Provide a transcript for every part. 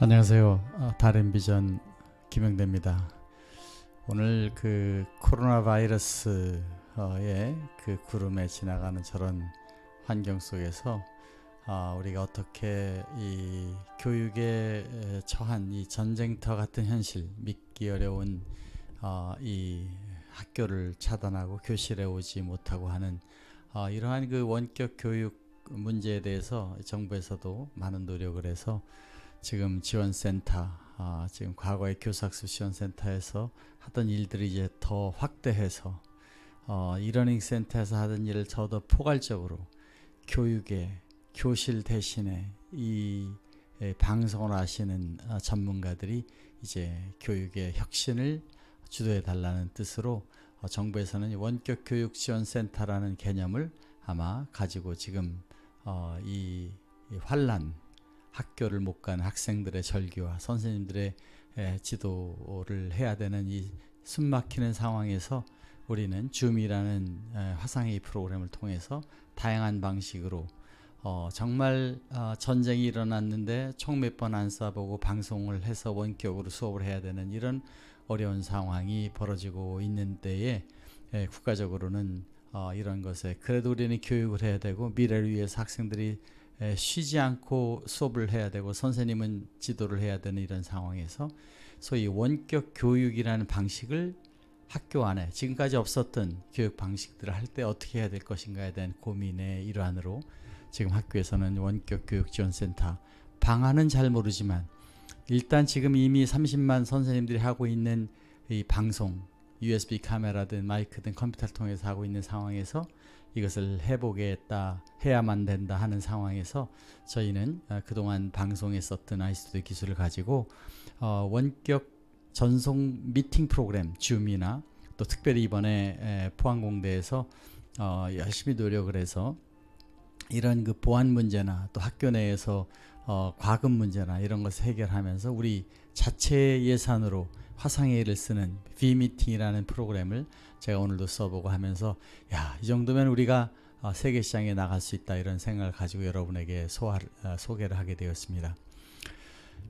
안녕하세요. 다른 아, 비전 김영대입니다. 오늘 그 코로나 바이러스의 그 구름에 지나가는 저런 환경 속에서 아, 우리가 어떻게 이 교육에 처한 이 전쟁터 같은 현실, 믿기 어려운 아, 이 학교를 차단하고 교실에 오지 못하고 하는 이러한 그 원격 교육 문제에 대해서 정부에서도 많은 노력을 해서 지금 지원센터, 아, 지금 과거의 교수학습 지원센터에서 하던 일들을 이제 더 확대해서 어, 이러닝 센터에서 하던 일을 저도 포괄적으로 교육에 교실 대신에 이 방송을 하시는 어, 전문가들이 이제 교육의 혁신을 주도해 달라는 뜻으로 어, 정부에서는 원격 교육 지원 센터라는 개념을 아마 가지고 지금 어, 이, 이 환란 학교를 못 간 학생들의 절규와 선생님들의 지도를 해야 되는 이 숨막히는 상황에서 우리는 줌이라는 화상회의 프로그램을 통해서 다양한 방식으로 어, 정말 어, 전쟁이 일어났는데 총 몇 번 안 쏴보고 방송을 해서 원격으로 수업을 해야 되는 이런 어려운 상황이 벌어지고 있는 때에 예, 국가적으로는 어, 이런 것에 그래도 우리는 교육을 해야 되고 미래를 위해서 학생들이 쉬지 않고 수업을 해야 되고 선생님은 지도를 해야 되는 이런 상황에서 소위 원격 교육이라는 방식을 학교 안에 지금까지 없었던 교육 방식들을 할 때 어떻게 해야 될 것인가에 대한 고민의 일환으로 지금 학교에서는 원격 교육 지원센터 방안은 잘 모르지만 일단 지금 이미 30만 선생님들이 하고 있는 이 방송 USB 카메라든 마이크든 컴퓨터를 통해서 하고 있는 상황에서 이것을 해보겠다 해야만 된다 하는 상황에서 저희는 어, 그동안 방송에 썼던 아이스튜디오 기술을 가지고 어, 원격 전송 미팅 프로그램 줌이나 또 특별히 이번에 포항공대에서 어, 열심히 노력을 해서 이런 그 보안 문제나 또 학교 내에서 어, 과금 문제나 이런 것을 해결하면서 우리 자체 예산으로 화상회의를 쓰는 비미팅이라는 프로그램을 제가 오늘도 써보고 하면서 야 이 정도면 우리가 어, 세계 시장에 나갈 수 있다 이런 생각을 가지고 여러분에게 소화, 어, 소개를 하게 되었습니다.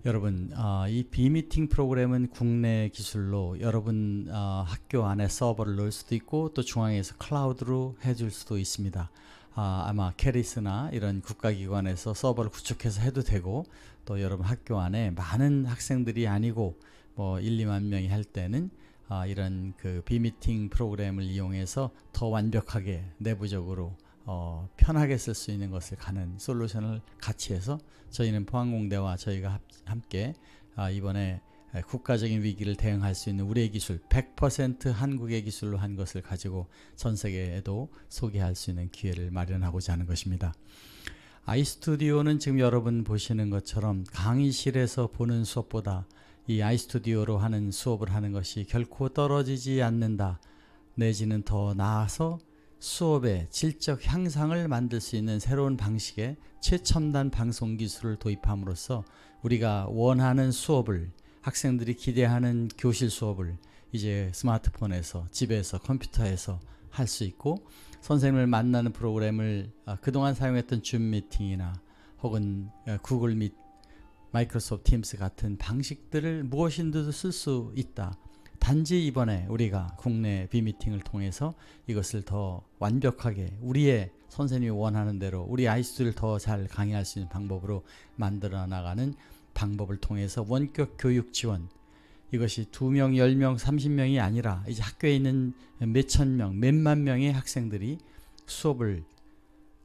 여러분 어, 이 비미팅 프로그램은 국내 기술로 여러분 학교 안에 서버를 넣을 수도 있고 또 중앙에서 클라우드로 해줄 수도 있습니다. 아, 아마 캐리스나 이런 국가기관에서 서버를 구축해서 해도 되고 또 여러분 학교 안에 많은 학생들이 아니고 뭐 1, 2만 명이 할 때는 아, 이런 그 비미팅 프로그램을 이용해서 더 완벽하게 내부적으로 어, 편하게 쓸 수 있는 것을 가는 솔루션을 같이 해서 저희는 포항공대와 저희가 합, 함께 아, 이번에 국가적인 위기를 대응할 수 있는 우리의 기술 100% 한국의 기술로 한 것을 가지고 전 세계에도 소개할 수 있는 기회를 마련하고자 하는 것입니다. 아이스튜디오는 지금 여러분 보시는 것처럼 강의실에서 보는 수업보다 이 아이스튜디오로 하는 수업을 하는 것이 결코 떨어지지 않는다. 내지는 더 나아서 수업의 질적 향상을 만들 수 있는 새로운 방식의 최첨단 방송 기술을 도입함으로써 우리가 원하는 수업을 학생들이 기대하는 교실 수업을 이제 스마트폰에서 집에서 컴퓨터에서 할 수 있고 선생님을 만나는 프로그램을 아, 그동안 사용했던 줌 미팅이나 혹은 아, 구글 미팅 마이크로소프트 팀스 같은 방식들을 무엇인지도쓸 수 있다. 단지 이번에 우리가 국내 비미팅을 통해서 이것을 더 완벽하게 우리의 선생님이 원하는 대로 우리 아이스를 더잘 강의할 수 있는 방법으로 만들어 나가는 방법을 통해서 원격 교육 지원 이것이 두명열명 삼십 명이 아니라 이제 학교에 있는 몇 천 명, 몇 만 명의 학생들이 수업을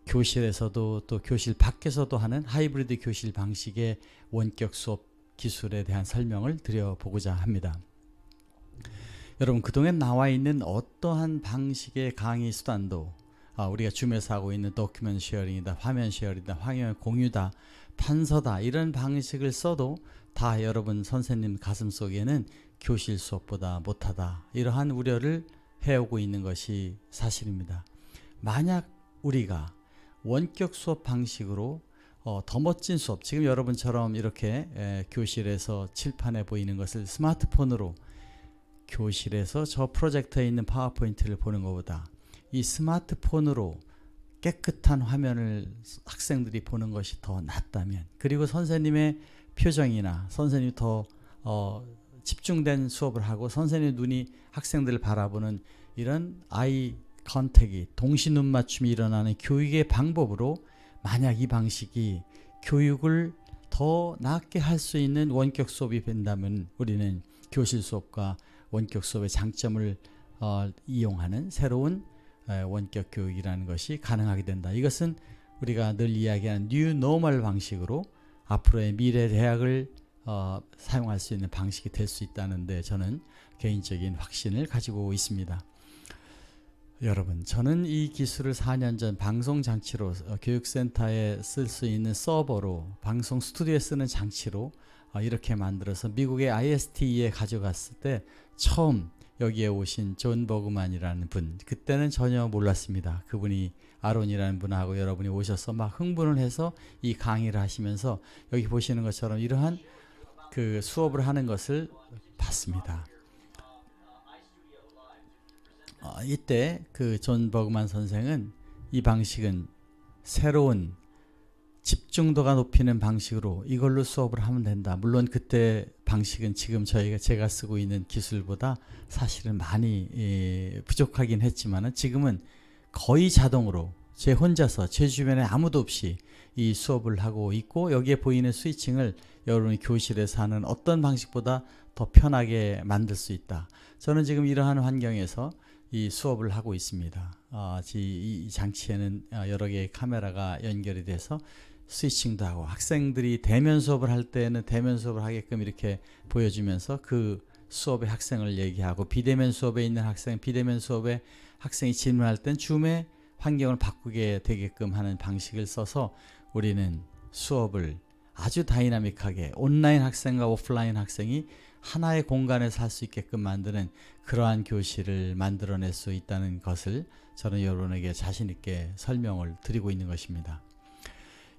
교실에서도 또 교실 밖에서도 하는 하이브리드 교실 방식의 원격 수업 기술에 대한 설명을 드려보고자 합니다. 여러분 그동안 나와 있는 어떠한 방식의 강의 수단도 아, 우리가 줌에서 하고 있는 도큐먼 쉐어링이다, 화면 쉐어링이다, 화면 공유다, 판서다 이런 방식을 써도 다 여러분 선생님 가슴 속에는 교실 수업보다 못하다 이러한 우려를 해오고 있는 것이 사실입니다. 만약 우리가 원격 수업 방식으로 어, 더 멋진 수업 지금 여러분처럼 이렇게 에, 교실에서 칠판에 보이는 것을 스마트폰으로 교실에서 저 프로젝터에 있는 파워포인트를 보는 것보다 이 스마트폰으로 깨끗한 화면을 학생들이 보는 것이 더 낫다면 그리고 선생님의 표정이나 선생님더 어, 집중된 수업을 하고 선생님 눈이 학생들을 바라보는 이런 아이 컨택이 동시 눈맞춤이 일어나는 교육의 방법으로 만약 이 방식이 교육을 더 낫게 할 수 있는 원격 수업이 된다면 우리는 교실 수업과 원격 수업의 장점을 어, 이용하는 새로운 에, 원격 교육이라는 것이 가능하게 된다. 이것은 우리가 늘 이야기하는 뉴 노멀 방식으로 앞으로의 미래 대학을 어, 사용할 수 있는 방식이 될 수 있다는데 저는 개인적인 확신을 가지고 있습니다. 여러분, 저는 이 기술을 4년 전 방송 장치로 어, 교육센터에 쓸 수 있는 서버로 방송 스튜디오에 쓰는 장치로 어, 이렇게 만들어서 미국의 i s t 에 가져갔을 때 처음 여기에 오신 존 버그만이라는 분 그때는 전혀 몰랐습니다. 그분이 아론이라는 분하고 여러분이 오셔서 막 흥분을 해서 이 강의를 하시면서 여기 보시는 것처럼 이러한 그 수업을 하는 것을 봤습니다. 어, 이때 그 존 버그만 선생은 이 방식은 새로운 집중도가 높이는 방식으로 이걸로 수업을 하면 된다. 물론 그때 방식은 지금 저희가 제가 쓰고 있는 기술보다 사실은 많이 예, 부족하긴 했지만 지금은 거의 자동으로 제 혼자서 제 주변에 아무도 없이 이 수업을 하고 있고 여기에 보이는 스위칭을 여러분이 교실에서 하는 어떤 방식보다 더 편하게 만들 수 있다. 저는 지금 이러한 환경에서 이 수업을 하고 있습니다. 어, 이 장치에는 아, 여러 개의 카메라가 연결이 돼서 스위칭도 하고 학생들이 대면 수업을 할 때는 대면 수업을 하게끔 이렇게 보여주면서 그 수업의 학생을 얘기하고 비대면 수업에 있는 학생, 비대면 수업에 학생이 질문할 땐 줌의 환경을 바꾸게 되게끔 하는 방식을 써서 우리는 수업을 아주 다이나믹하게 온라인 학생과 오프라인 학생이 하나의 공간에 서할수 있게끔 만드는 그러한 교실을 만들어낼 수 있다는 것을 저는 여러분에게 자신 있게 설명을 드리고 있는 것입니다.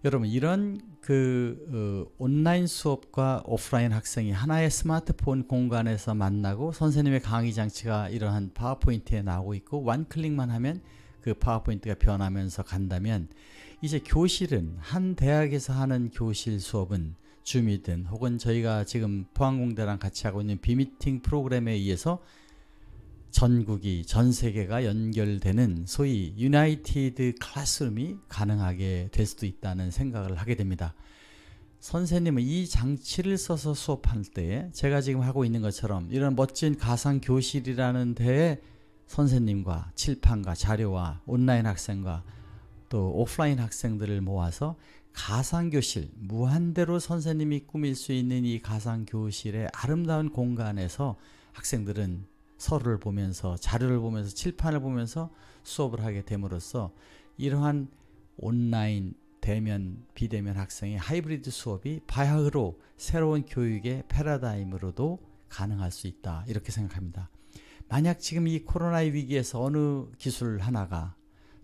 여러분 이런 그 어, 온라인 수업과 오프라인 학생이 하나의 스마트폰 공간에서 만나고 선생님의 강의 장치가 이러한 파워포인트에 나오고 있고 원 클릭만 하면 그 파워포인트가 변하면서 간다면 이제 교실은 한 대학에서 하는 교실 수업은 줌이든 혹은 저희가 지금 포항공대랑 같이 하고 있는 비미팅 프로그램에 의해서 전국이 전 세계가 연결되는 소위 유나이티드 클래스룸이 가능하게 될 수도 있다는 생각을 하게 됩니다. 선생님은 이 장치를 써서 수업할 때 제가 지금 하고 있는 것처럼 이런 멋진 가상 교실이라는 데에 선생님과 칠판과 자료와 온라인 학생과 또 오프라인 학생들을 모아서 가상교실, 무한대로 선생님이 꾸밀 수 있는 이 가상교실의 아름다운 공간에서 학생들은 서류를 보면서 자료를 보면서 칠판을 보면서 수업을 하게 됨으로써 이러한 온라인 대면 비대면 학생의 하이브리드 수업이 바야흐로 새로운 교육의 패러다임으로도 가능할 수 있다 이렇게 생각합니다. 만약 지금 이 코로나의 위기에서 어느 기술 하나가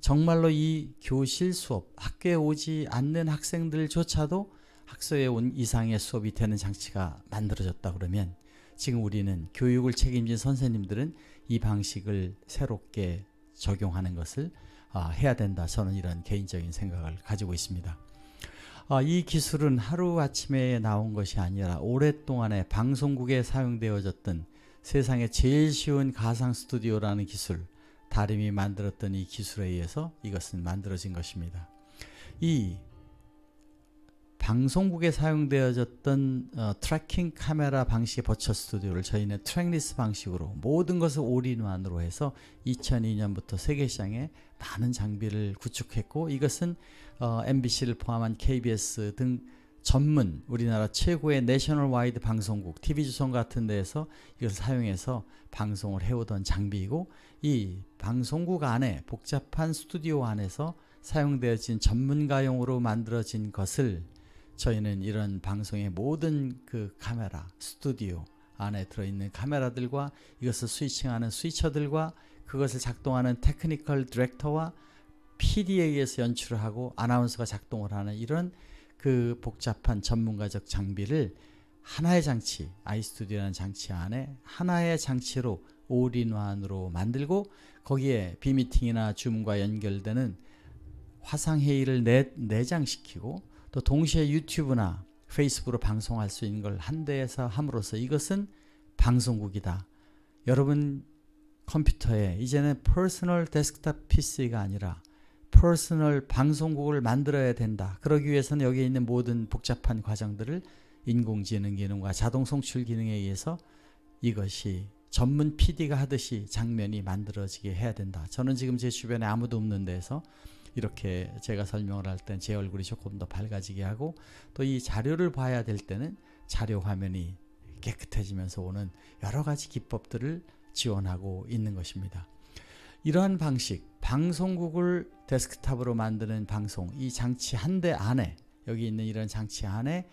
정말로 이 교실 수업, 학교에 오지 않는 학생들조차도 학소에 온 이상의 수업이 되는 장치가 만들어졌다 그러면 지금 우리는 교육을 책임진 선생님들은 이 방식을 새롭게 적용하는 것을 아, 해야 된다. 저는 이런 개인적인 생각을 가지고 있습니다. 아, 이 기술은 하루아침에 나온 것이 아니라 오랫동안에 방송국에 사용되어졌던 세상에 제일 쉬운 가상 스튜디오라는 기술, 다림이 만들었던 이 기술에 의해서 이것은 만들어진 것입니다. 이 방송국에 사용되어졌던 어, 트래킹 카메라 방식의 버처 스튜디오를 저희는 트랙리스 방식으로 모든 것을 올인원으로 해서 2002년부터 세계 시장에 많은 장비를 구축했고 이것은 어, MBC를 포함한 KBS 등 전문 우리나라 최고의 내셔널 와이드 방송국 t v 조송 같은 데에서 이걸 사용해서 방송을 해오던 장비이고 이 방송국 안에 복잡한 스튜디오 안에서 사용되어진 전문가용으로 만들어진 것을 저희는 이런 방송의 모든 그 카메라 스튜디오 안에 들어있는 카메라들과 이것을 스위칭하는 스위처들과 그것을 작동하는 테크니컬 디렉터와 PD에 의해서 연출을 하고 아나운서가 작동을 하는 이런 그 복잡한 전문가적 장비를 하나의 장치, 아이스튜디오라는 장치 안에 하나의 장치로 올인원으로 만들고 거기에 비미팅이나 줌과 연결되는 화상회의를 내, 내장시키고 또 동시에 유튜브나 페이스북으로 방송할 수 있는 걸 한 대에서 함으로써 이것은 방송국이다. 여러분 컴퓨터에 이제는 퍼스널 데스크탑 PC가 아니라 퍼스널 방송국을 만들어야 된다. 그러기 위해서는 여기에 있는 모든 복잡한 과정들을 인공지능 기능과 자동 송출 기능에 의해서 이것이 전문 PD가 하듯이 장면이 만들어지게 해야 된다. 저는 지금 제 주변에 아무도 없는 데서 이렇게 제가 설명을 할 땐 제 얼굴이 조금 더 밝아지게 하고 또 이 자료를 봐야 될 때는 자료 화면이 깨끗해지면서 오는 여러 가지 기법들을 지원하고 있는 것입니다. 이러한 방식, 방송국을 데스크탑으로 만드는 방송 이 장치 한 대 안에 여기 있는 이런 장치 안에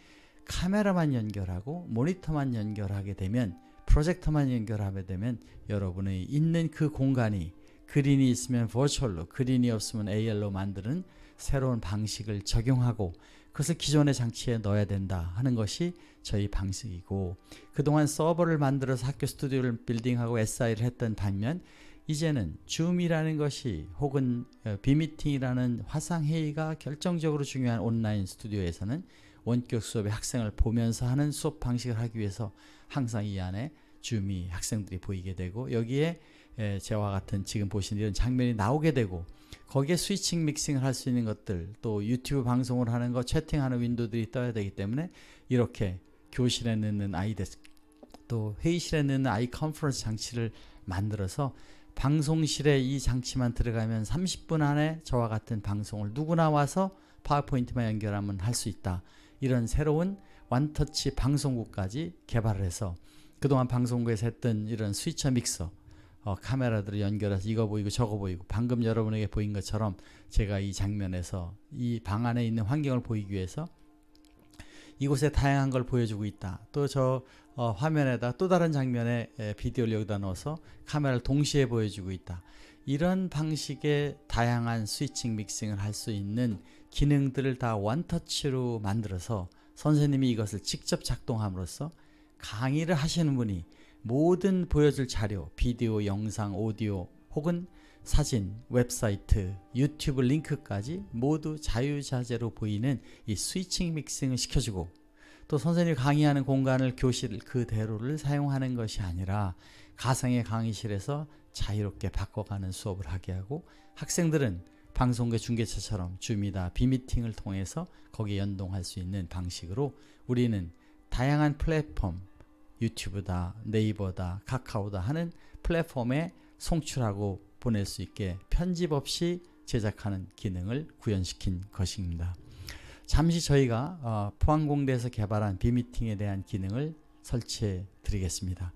카메라만 연결하고 모니터만 연결하게 되면 프로젝터만 연결하게 되면 여러분의 있는 그 공간이 그린이 있으면 버추얼로 그린이 없으면 AR로 만드는 새로운 방식을 적용하고 그것을 기존의 장치에 넣어야 된다 하는 것이 저희 방식이고 그동안 서버를 만들어서 학교 스튜디오를 빌딩하고 SI를 했던 반면 이제는 줌이라는 것이 혹은 어, 비미팅이라는 화상회의가 결정적으로 중요한 온라인 스튜디오에서는 원격 수업의 학생을 보면서 하는 수업 방식을 하기 위해서 항상 이 안에 줌이 학생들이 보이게 되고 여기에 제와 같은 지금 보시는 이런 장면이 나오게 되고 거기에 스위칭 믹싱을 할 수 있는 것들 또 유튜브 방송을 하는 거 채팅하는 윈도우들이 떠야 되기 때문에 이렇게 교실에 넣는 아이데스크 또 회의실에 넣는 아이 컨퍼런스 장치를 만들어서 방송실에 이 장치만 들어가면 30분 안에 저와 같은 방송을 누구나 와서 파워포인트만 연결하면 할 수 있다. 이런 새로운 완터치 방송국까지 개발을 해서 그동안 방송국에서 했던 이런 스위처 믹서 어, 카메라들을 연결해서 이거 보이고 저거 보이고 방금 여러분에게 보인 것처럼 제가 이 장면에서 이 방 안에 있는 환경을 보이기 위해서 이곳에 다양한 걸 보여주고 있다. 또저 어, 화면에다 또 다른 장면의 비디오를 여기다 넣어서 카메라를 동시에 보여주고 있다. 이런 방식의 다양한 스위칭 믹싱을 할 수 있는 기능들을 다 원터치로 만들어서 선생님이 이것을 직접 작동함으로써 강의를 하시는 분이 모든 보여줄 자료, 비디오, 영상, 오디오 혹은 사진, 웹사이트, 유튜브 링크까지 모두 자유자재로 보이는 이 스위칭 믹싱을 시켜주고 또 선생님이 강의하는 공간을 교실 그대로를 사용하는 것이 아니라 가상의 강의실에서 자유롭게 바꿔가는 수업을 하게 하고 학생들은 방송계 중계차처럼 줌이다 비미팅을 통해서 거기에 연동할 수 있는 방식으로 우리는 다양한 플랫폼 유튜브다 네이버다 카카오다 하는 플랫폼에 송출하고 보낼 수 있게 편집 없이 제작하는 기능을 구현시킨 것입니다. 잠시 저희가 어, 포항공대에서 개발한 비미팅에 대한 기능을 설치해 드리겠습니다.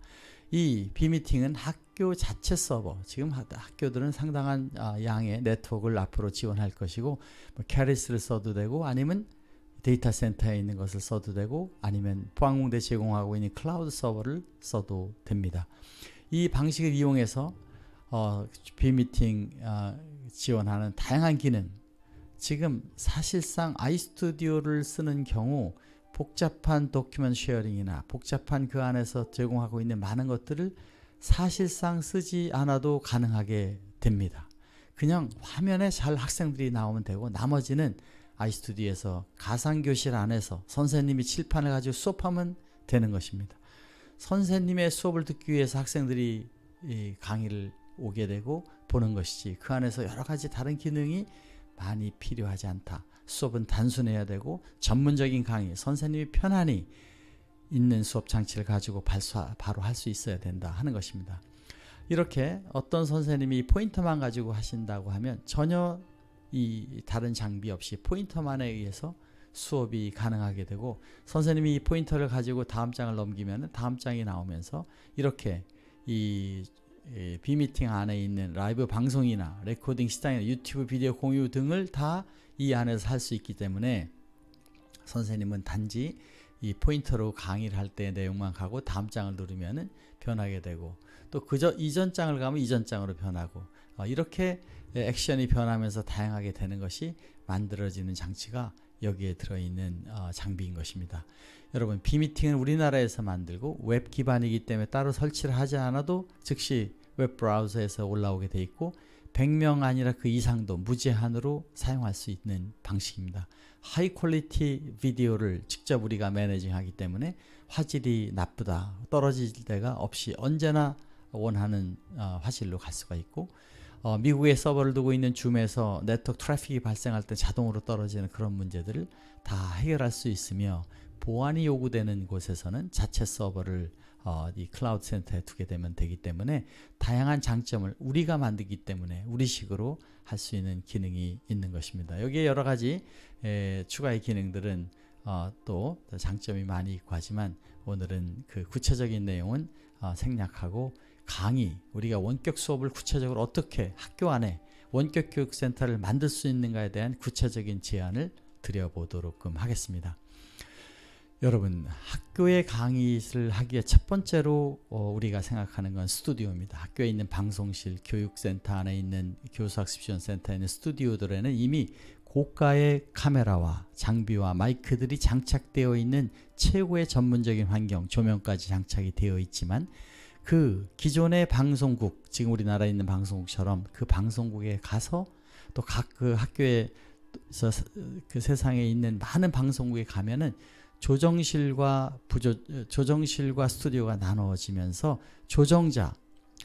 이 비미팅은 학교 자체 서버, 지금 학교들은 상당한 아, 양의 네트워크를 앞으로 지원할 것이고 뭐 캐리스를 써도 되고 아니면 데이터 센터에 있는 것을 써도 되고 아니면 포항공대 제공하고 있는 클라우드 서버를 써도 됩니다. 이 방식을 이용해서 어, 비미팅 어, 지원하는 다양한 기능 지금 사실상 아이스튜디오를 쓰는 경우 복잡한 도큐먼트 쉐어링이나 복잡한 그 안에서 제공하고 있는 많은 것들을 사실상 쓰지 않아도 가능하게 됩니다. 그냥 화면에 잘 학생들이 나오면 되고 나머지는 아이스튜디오에서 가상교실 안에서 선생님이 칠판을 가지고 수업하면 되는 것입니다. 선생님의 수업을 듣기 위해서 학생들이 강의를 오게 되고 보는 것이지 그 안에서 여러 가지 다른 기능이 많이 필요하지 않다. 수업은 단순해야 되고 전문적인 강의, 선생님이 편안히 있는 수업 장치를 가지고 발사, 바로 할 수 있어야 된다 하는 것입니다. 이렇게 어떤 선생님이 포인터만 가지고 하신다고 하면 전혀 이 다른 장비 없이 포인터만에 의해서 수업이 가능하게 되고 선생님이 이 포인터를 가지고 다음 장을 넘기면 다음 장이 나오면서 이렇게 이 비미팅 안에 있는 라이브 방송이나 레코딩 시장이나 유튜브 비디오 공유 등을 다 이 안에서 할 수 있기 때문에 선생님은 단지 이 포인터로 강의를 할 때 내용만 가고 다음 장을 누르면 변하게 되고 또 그저 이전 장을 가면 이전 장으로 변하고 어, 이렇게 액션이 변하면서 다양하게 되는 것이 만들어지는 장치가 여기에 들어있는 어, 장비인 것입니다. 여러분 비미팅은 우리나라에서 만들고 웹 기반이기 때문에 따로 설치를 하지 않아도 즉시 웹 브라우저에서 올라오게 돼 있고 100명 아니라 그 이상도 무제한으로 사용할 수 있는 방식입니다. 하이 퀄리티 비디오를 직접 우리가 매니징하기 때문에 화질이 나쁘다 떨어질 때가 없이 언제나 원하는 어, 화질로 갈 수가 있고 어, 미국에 서버를 두고 있는 줌에서 네트워크 트래픽이 발생할 때 자동으로 떨어지는 그런 문제들을 다 해결할 수 있으며 보안이 요구되는 곳에서는 자체 서버를 어, 이 클라우드 센터에 두게 되면 되기 때문에 다양한 장점을 우리가 만들기 때문에 우리식으로 할 수 있는 기능이 있는 것입니다. 여기에 여러 가지 에, 추가의 기능들은 어, 또 장점이 많이 있고 하지만 오늘은 그 구체적인 내용은 어, 생략하고 강의 우리가 원격 수업을 구체적으로 어떻게 학교 안에 원격 교육센터를 만들 수 있는가에 대한 구체적인 제안을 드려보도록 음, 하겠습니다. 여러분 학교에 강의를 하기에 첫 번째로 어, 우리가 생각하는 건 스튜디오입니다. 학교에 있는 방송실, 교육센터 안에 있는 교수학습지원센터에 있는 스튜디오들에는 이미 고가의 카메라와 장비와 마이크들이 장착되어 있는 최고의 전문적인 환경, 조명까지 장착이 되어 있지만 그 기존의 방송국, 지금 우리나라에 있는 방송국처럼 그 방송국에 가서 또 각 그 학교에서 그 세상에 있는 많은 방송국에 가면은 조정실과 부조, 조정실과 스튜디오가 나누어지면서 조정자,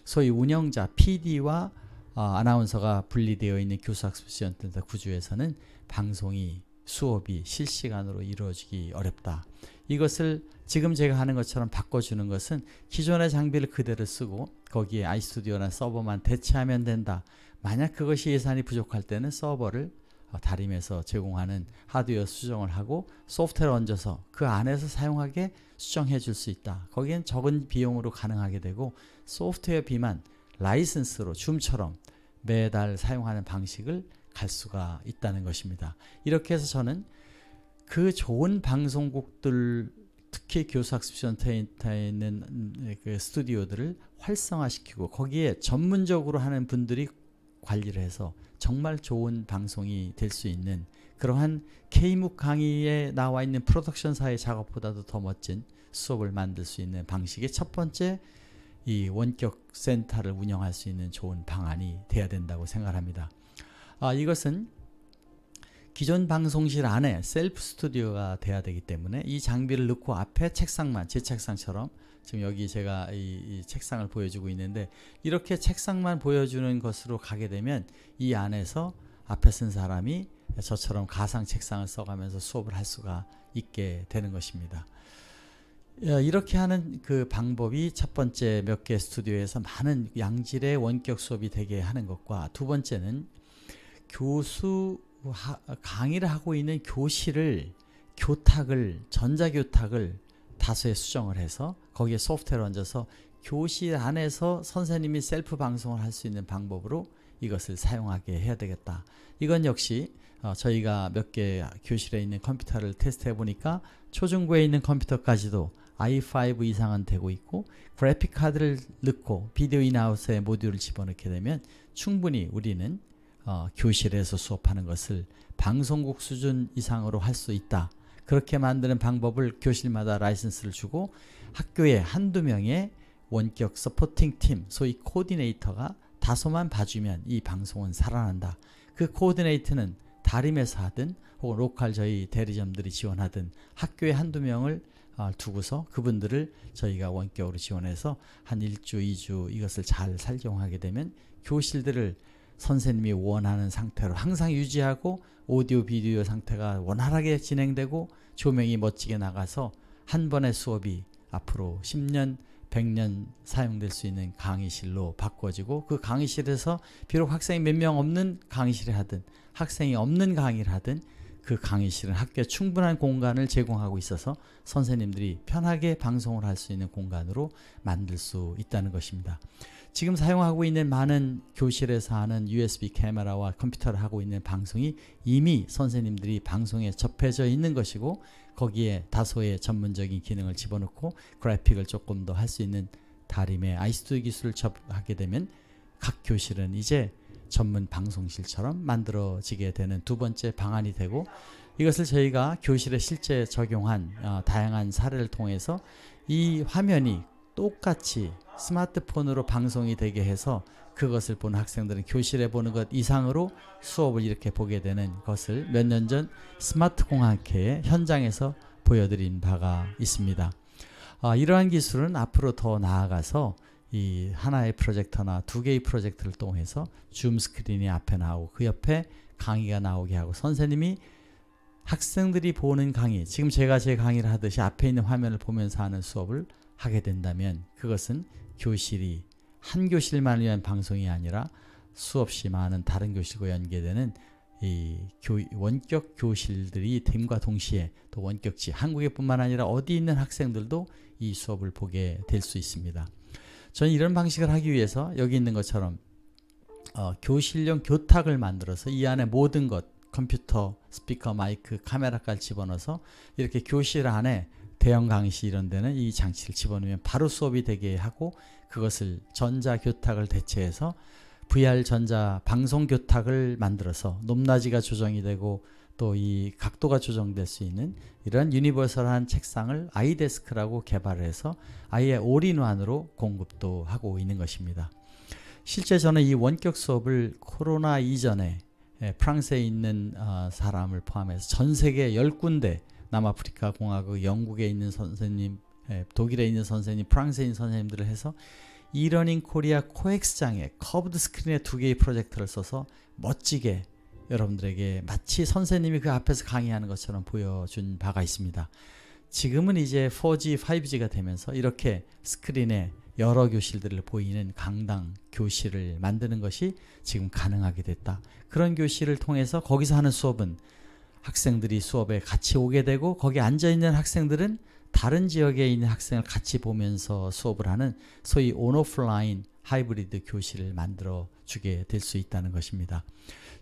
소위 운영자, PD와 어, 아나운서가 분리되어 있는 교수학습 지원센터 구조에서는 방송이 수업이 실시간으로 이루어지기 어렵다. 이것을 지금 제가 하는 것처럼 바꿔주는 것은 기존의 장비를 그대로 쓰고 거기에 아이스튜디오나 서버만 대체하면 된다. 만약 그것이 예산이 부족할 때는 서버를 어, 다림에서 제공하는 하드웨어 수정을 하고 소프트웨어 를 얹어서 그 안에서 사용하게 수정해 줄 수 있다. 거기엔 적은 비용으로 가능하게 되고 소프트웨어 비만 라이선스로 줌처럼 매달 사용하는 방식을 갈 수가 있다는 것입니다. 이렇게 해서 저는 그 좋은 방송국들 특히 교수학습센터에 있는 그 스튜디오들을 활성화시키고 거기에 전문적으로 하는 분들이 관리를 해서 정말 좋은 방송이 될 수 있는 그러한 K묵 강의에 나와 있는 프로덕션사의 작업보다도 더 멋진 수업을 만들 수 있는 방식의 첫 번째 이 원격 센터를 운영할 수 있는 좋은 방안이 돼야 된다고 생각합니다. 아, 이것은 기존 방송실 안에 셀프 스튜디오가 돼야 되기 때문에 이 장비를 넣고 앞에 책상만 제 책상처럼 지금 여기 제가 이, 이, 책상을 보여주고 있는데 이렇게 책상만 보여주는 것으로 가게 되면 이 안에서 앞에 쓴 사람이 저처럼 가상 책상을 써가면서 수업을 할 수가 있게 되는 것입니다. 이렇게 하는 그 방법이 첫 번째 몇 개 스튜디오에서 많은 양질의 원격 수업이 되게 하는 것과 두 번째는 교수 그 하, 강의를 하고 있는 교실을 교탁을 전자교탁을 다수에 수정을 해서 거기에 소프트웨어를 얹어서 교실 안에서 선생님이 셀프 방송을 할 수 있는 방법으로 이것을 사용하게 해야 되겠다. 이건 역시 어, 저희가 몇 개 교실에 있는 컴퓨터를 테스트해 보니까 초중고에 있는 컴퓨터까지도 i5 이상은 되고 있고 그래픽 카드를 넣고 비디오 인아웃의 모듈을 집어넣게 되면 충분히 우리는 어, 교실에서 수업하는 것을 방송국 수준 이상으로 할 수 있다. 그렇게 만드는 방법을 교실마다 라이선스를 주고 학교에 한두 명의 원격 서포팅 팀, 소위 코디네이터가 다소만 봐주면 이 방송은 살아난다. 그코디네이터는 다림에서 하든 혹은 로컬 저희 대리점들이 지원하든 학교에 한두 명을 어, 두고서 그분들을 저희가 원격으로 지원해서 한 1주, 2주 이것을 잘 활용하게 되면 교실들을 선생님이 원하는 상태로 항상 유지하고 오디오 비디오 상태가 원활하게 진행되고 조명이 멋지게 나가서 한 번의 수업이 앞으로 10년 100년 사용될 수 있는 강의실로 바꿔지고 그 강의실에서 비록 학생이 몇 명 없는 강의실을 하든 학생이 없는 강의를 하든 그 강의실은 학교에 충분한 공간을 제공하고 있어서 선생님들이 편하게 방송을 할 수 있는 공간으로 만들 수 있다는 것입니다. 지금 사용하고 있는 많은 교실에서 하는 USB 카메라와 컴퓨터를 하고 있는 방송이 이미 선생님들이 방송에 접해져 있는 것이고 거기에 다소의 전문적인 기능을 집어넣고 그래픽을 조금 더 할 수 있는 다림의 아이스튜 기술을 접하게 되면 각 교실은 이제 전문 방송실처럼 만들어지게 되는 두 번째 방안이 되고 이것을 저희가 교실에 실제 적용한 어, 다양한 사례를 통해서 이 화면이 똑같이 스마트폰으로 방송이 되게 해서 그것을 보는 학생들은 교실에 보는 것 이상으로 수업을 이렇게 보게 되는 것을 몇 년 전 스마트공학회의 현장에서 보여드린 바가 있습니다. 아, 이러한 기술은 앞으로 더 나아가서 이 하나의 프로젝터나 두 개의 프로젝트를 통해서 줌 스크린이 앞에 나오고 그 옆에 강의가 나오게 하고 선생님이 학생들이 보는 강의, 지금 제가 제 강의를 하듯이 앞에 있는 화면을 보면서 하는 수업을 하게 된다면 그것은 교실이 한 교실만 위한 방송이 아니라 수없이 많은 다른 교실과 연계되는 이 교, 원격 교실들이 됨과 동시에 또 원격지 한국에뿐만 아니라 어디 있는 학생들도 이 수업을 보게 될 수 있습니다. 저는 이런 방식을 하기 위해서 여기 있는 것처럼 어, 교실용 교탁을 만들어서 이 안에 모든 것 컴퓨터, 스피커, 마이크, 카메라까지 집어넣어서 이렇게 교실 안에 대형 강의실 이런 데는 이 장치를 집어넣으면 바로 수업이 되게 하고 그것을 전자 교탁을 대체해서 VR 전자 방송 교탁을 만들어서 높낮이가 조정이 되고 또이 각도가 조정될 수 있는 이런 유니버설한 책상을 아이데스크라고 개발해서 아예 올인원으로 공급도 하고 있는 것입니다. 실제 저는 이 원격 수업을 코로나 이전에 예, 프랑스에 있는 어, 사람을 포함해서 전 세계 10군데 남아프리카 공화국 영국에 있는 선생님 예, 독일에 있는 선생님 프랑스에 있는 선생님들을 해서 이러닝 코리아 코엑스장에 커브드 스크린에 두 개의 프로젝터를 써서 멋지게 여러분들에게 마치 선생님이 그 앞에서 강의하는 것처럼 보여준 바가 있습니다. 지금은 이제 4G, 5G가 되면서 이렇게 스크린에 여러 교실들을 보이는 강당 교실을 만드는 것이 지금 가능하게 됐다. 그런 교실을 통해서 거기서 하는 수업은 학생들이 수업에 같이 오게 되고 거기 앉아 있는 학생들은 다른 지역에 있는 학생을 같이 보면서 수업을 하는 소위 온오프라인 하이브리드 교실을 만들어 주게 될 수 있다는 것입니다.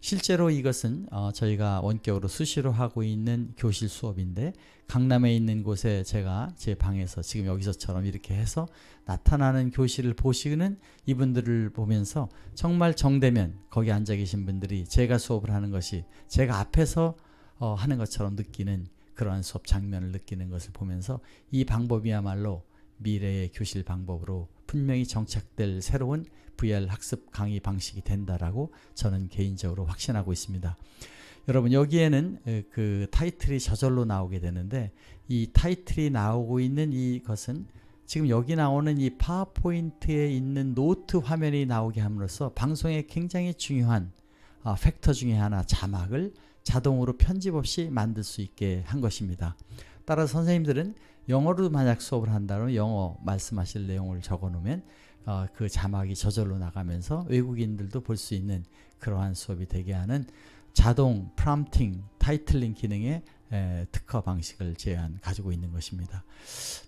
실제로 이것은 어, 저희가 원격으로 수시로 하고 있는 교실 수업인데 강남에 있는 곳에 제가 제 방에서 지금 여기서처럼 이렇게 해서 나타나는 교실을 보시는 이분들을 보면서 정말 정대면 거기 앉아 계신 분들이 제가 수업을 하는 것이 제가 앞에서 어, 하는 것처럼 느끼는 그러한 수업 장면을 느끼는 것을 보면서 이 방법이야말로 미래의 교실 방법으로 분명히 정착될 새로운 VR 학습 강의 방식이 된다라고 저는 개인적으로 확신하고 있습니다. 여러분 여기에는 그 타이틀이 저절로 나오게 되는데 이 타이틀이 나오고 있는 이것은 지금 여기 나오는 이 파워포인트에 있는 노트 화면이 나오게 함으로써 방송에 굉장히 중요한 아, 팩터 중에 하나 자막을 자동으로 편집 없이 만들 수 있게 한 것입니다. 따라서 선생님들은 영어로 만약 수업을 한다면 영어 말씀하실 내용을 적어놓으면 어, 그 자막이 저절로 나가면서 외국인들도 볼 수 있는 그러한 수업이 되게 하는 자동 프롬팅 타이틀링 기능의 에, 특허 방식을 제한 가지고 있는 것입니다.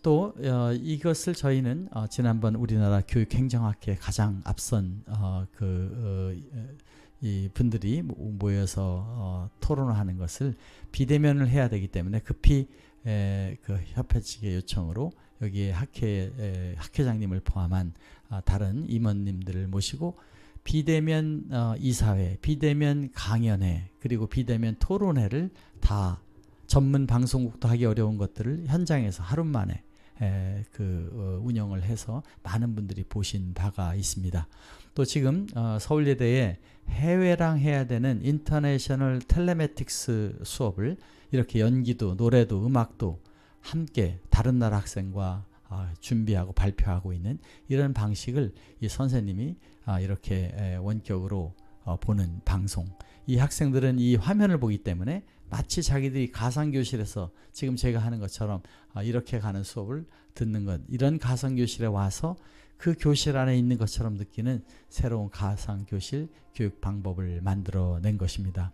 또 어, 이것을 저희는 어, 지난번 우리나라 교육행정학회 가장 앞선 어, 그이 어, 분들이 모여서 어, 토론하는 것을 비대면을 해야 되기 때문에 급히 에, 그 협회 측의 요청으로 여기에 학회 에, 학회장님을 포함한 아, 다른 임원님들을 모시고 비대면 어, 이사회, 비대면 강연회, 그리고 비대면 토론회를 다 전문 방송국도 하기 어려운 것들을 현장에서 하루 만에 에, 그 어, 운영을 해서 많은 분들이 보신 바가 있습니다. 또 지금 어, 서울예대에 해외랑 해야 되는 인터내셔널 텔레매틱스 수업을 이렇게 연기도 노래도 음악도 함께 다른 나라 학생과 아, 준비하고 발표하고 있는 이런 방식을 이 선생님이 아, 이렇게 원격으로 어, 보는 방송. 이 학생들은 이 화면을 보기 때문에 마치 자기들이 가상교실에서 지금 제가 하는 것처럼 아, 이렇게 가는 수업을 듣는 것. 이런 가상교실에 와서 그 교실 안에 있는 것처럼 느끼는 새로운 가상교실 교육 방법을 만들어 낸 것입니다.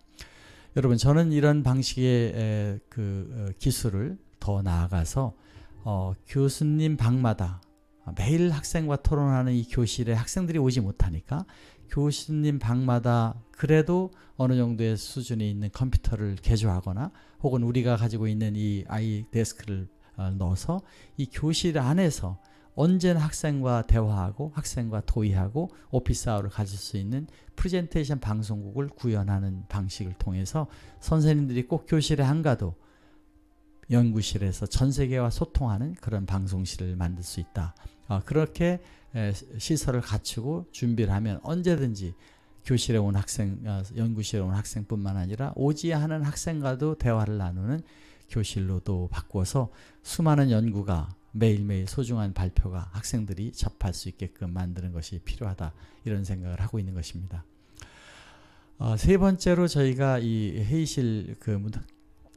여러분, 저는 이런 방식의 그 어, 기술을 더 나아가서 어, 교수님 방마다 매일 학생과 토론하는 이 교실에 학생들이 오지 못하니까 교수님 방마다 그래도 어느 정도의 수준에 있는 컴퓨터를 개조하거나 혹은 우리가 가지고 있는 이 아이 데스크를 어, 넣어서 이 교실 안에서 언제나 학생과 대화하고 학생과 토의하고 오피스아웃을 가질 수 있는 프레젠테이션 방송국을 구현하는 방식을 통해서 선생님들이 꼭 교실에 한가도 연구실에서 전 세계와 소통하는 그런 방송실을 만들 수 있다. 어, 그렇게 시설을 갖추고 준비를 하면 언제든지 교실에 온 학생, 어, 연구실에 온 학생뿐만 아니라 오지 않은 학생과도 대화를 나누는 교실로도 바꿔서 수많은 연구가 매일매일 소중한 발표가 학생들이 접할 수 있게끔 만드는 것이 필요하다 이런 생각을 하고 있는 것입니다. 어, 세 번째로 저희가 이 회의실 그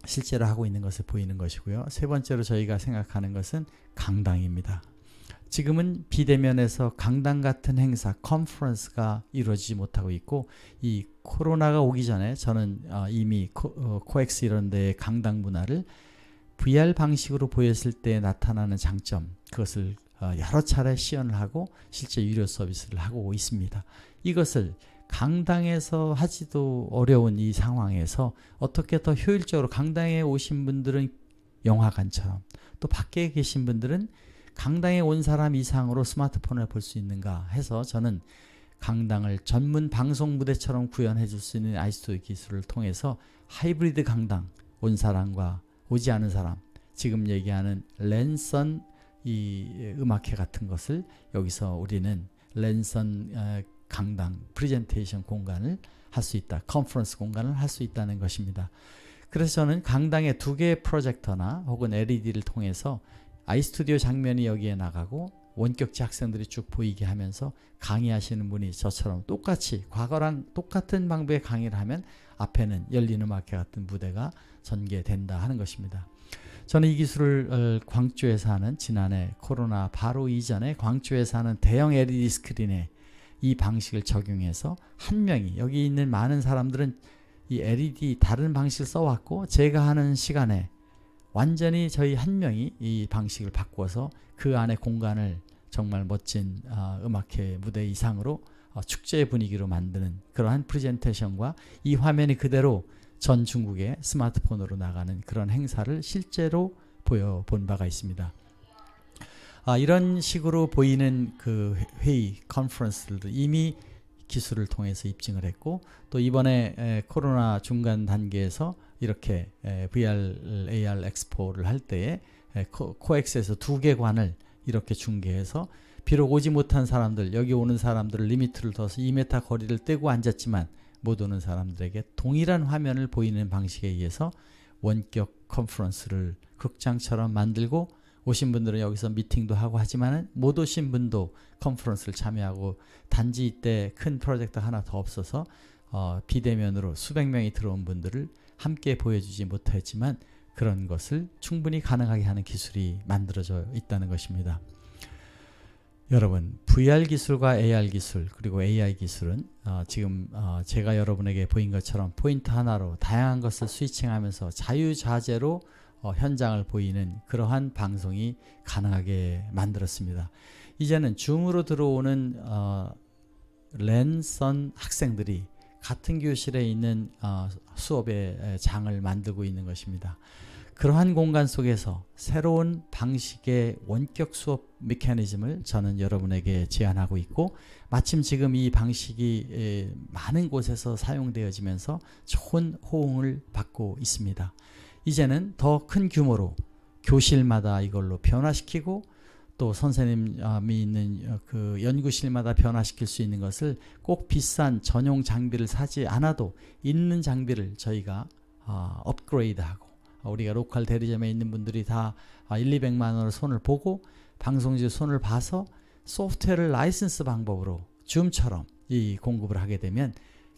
실제로 하고 있는 것을 보이는 것이고요. 세 번째로 저희가 생각하는 것은 강당입니다. 지금은 비대면에서 강당 같은 행사, 컨퍼런스가 이루어지지 못하고 있고 이 코로나가 오기 전에 저는 아, 이미 코, 어, 코엑스 이런 데의 강당 문화를 VR 방식으로 보였을 때 나타나는 장점 그것을 어, 여러 차례 시연을 하고 실제 유료 서비스를 하고 있습니다. 이것을 강당에서 하지도 어려운 이 상황에서 어떻게 더 효율적으로 강당에 오신 분들은 영화관처럼 또 밖에 계신 분들은 강당에 온 사람 이상으로 스마트폰을 볼 수 있는가 해서 저는 강당을 전문 방송 무대처럼 구현해 줄 수 있는 아이스토 기술을 통해서 하이브리드 강당 온 사람과 오지 않은 사람 지금 얘기하는 랜선 이 음악회 같은 것을 여기서 우리는 랜선 어, 강당 프레젠테이션 공간을 할 수 있다. 컨퍼런스 공간을 할 수 있다는 것입니다. 그래서 저는 강당에 두 개의 프로젝터나 혹은 LED를 통해서 아이스튜디오 장면이 여기에 나가고 원격지 학생들이 쭉 보이게 하면서 강의하시는 분이 저처럼 똑같이 과거랑 똑같은 방법의 강의를 하면 앞에는 열리는 마켓 같은 무대가 전개된다 하는 것입니다. 저는 이 기술을 어, 광주에 서하는 지난해 코로나 바로 이전에 광주에 서하는 대형 LED 스크린에 이 방식을 적용해서 한 명이 여기 있는 많은 사람들은 이 LED 다른 방식을 써왔고 제가 하는 시간에 완전히 저희 한 명이 이 방식을 바꿔서그 안에 공간을 정말 멋진 어, 음악회 무대 이상으로 어, 축제 분위기로 만드는 그러한 프레젠테이션과 이 화면이 그대로 전 중국의 스마트폰으로 나가는 그런 행사를 실제로 보여본 바가 있습니다. 아, 이런 식으로 보이는 그 회의, 컨퍼런스들도 이미 기술을 통해서 입증을 했고 또 이번에 코로나 중간 단계에서 이렇게 VR, AR 엑스포를 할 때에 코엑스에서 두 개 관을 이렇게 중계해서 비록 오지 못한 사람들, 여기 오는 사람들을 리미트를 둬서 2m 거리를 떼고 앉았지만 못 오는 사람들에게 동일한 화면을 보이는 방식에 의해서 원격 컨퍼런스를 극장처럼 만들고 오신 분들은 여기서 미팅도 하고 하지만은 못 오신 분도 컨퍼런스를 참여하고 단지 이때 큰 프로젝트 하나 더 없어서 어, 비대면으로 수백 명이 들어온 분들을 함께 보여주지 못했지만 그런 것을 충분히 가능하게 하는 기술이 만들어져 있다는 것입니다. 여러분, VR 기술과 AR 기술 그리고 AI 기술은 어, 지금 어, 제가 여러분에게 보인 것처럼 포인트 하나로 다양한 것을 스위칭하면서 자유자재로 어, 현장을 보이는 그러한 방송이 가능하게 만들었습니다. 이제는 줌으로 들어오는 어, 랜선 학생들이 같은 교실에 있는 어, 수업의 장을 만들고 있는 것입니다. 그러한 공간 속에서 새로운 방식의 원격 수업 메커니즘을 저는 여러분에게 제안하고 있고 마침 지금 이 방식이 많은 곳에서 사용되어지면서 좋은 호응을 받고 있습니다. 이제는 더 큰 규모로 교실마다 이걸로 변화시키고 또 선생님이 있는 어, 그 연구실마다 변화시킬 수 있는 것을 꼭 비싼 전용 장비를 사지 않아도 있는 장비를 저희가 아, 업그레이드하고 아, 우리가 로컬 대리점에 있는 분들이 다 1, 아, 200만 원을 손을 보고 방송제 손을 봐서 소프트웨어를 라이센스 방법으로 줌처럼 이 공급을 하게 되면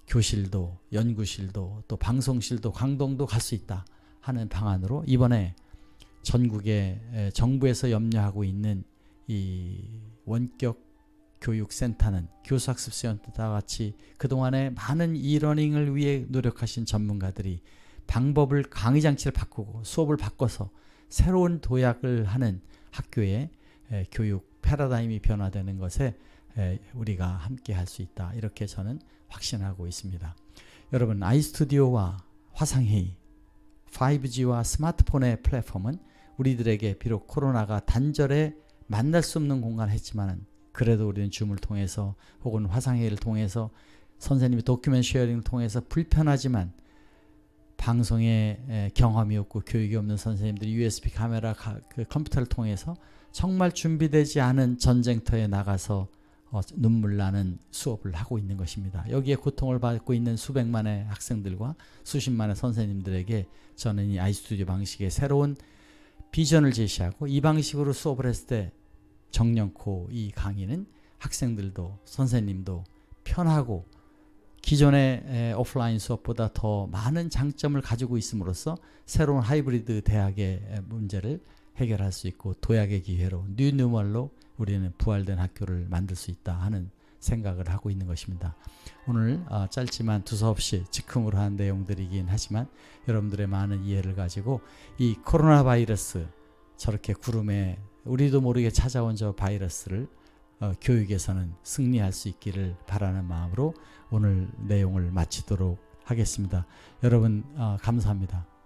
교실도 연구실도 또 방송실도 광동도 갈 수 있다 하는 방안으로 이번에 전국의 정부에서 염려하고 있는 이 원격 교육센터는 교수학습센터와 같이 그동안에 많은 이러닝을 위해 노력하신 전문가들이 방법을 강의 장치를 바꾸고 수업을 바꿔서 새로운 도약을 하는 학교의 교육 패러다임이 변화되는 것에 우리가 함께 할 수 있다. 이렇게 저는 확신하고 있습니다. 여러분 아이스튜디오와 화상회의, 5G와 스마트폰의 플랫폼은 우리들에게 비록 코로나가 단절에 만날 수 없는 공간 을 했지만은 그래도 우리는 줌을 통해서 혹은 화상회의를 통해서 선생님이 도큐멘 쉐어링을 통해서 불편하지만 방송에 경험이 없고 교육이 없는 선생님들이 USB 카메라 그 컴퓨터를 통해서 정말 준비되지 않은 전쟁터에 나가서 어, 눈물 나는 수업을 하고 있는 것입니다. 여기에 고통을 받고 있는 수백만의 학생들과 수십만의 선생님들에게 저는 이 아이스튜디오 방식의 새로운 비전을 제시하고 이 방식으로 수업을 했을 때 정년코 이 강의는 학생들도 선생님도 편하고 기존의 오프라인 수업보다 더 많은 장점을 가지고 있음으로써 새로운 하이브리드 대학의 문제를 해결할 수 있고 도약의 기회로 뉴뉴멀로 우리는 부활된 학교를 만들 수 있다 하는 생각을 하고 있는 것입니다. 오늘 어, 짧지만 두서없이 즉흥으로 한 내용들이긴 하지만 여러분들의 많은 이해를 가지고 이 코로나 바이러스 저렇게 구름에 우리도 모르게 찾아온 저 바이러스를 어, 교육에서는 승리할 수 있기를 바라는 마음으로 오늘 내용을 마치도록 하겠습니다. 여러분 어, 감사합니다.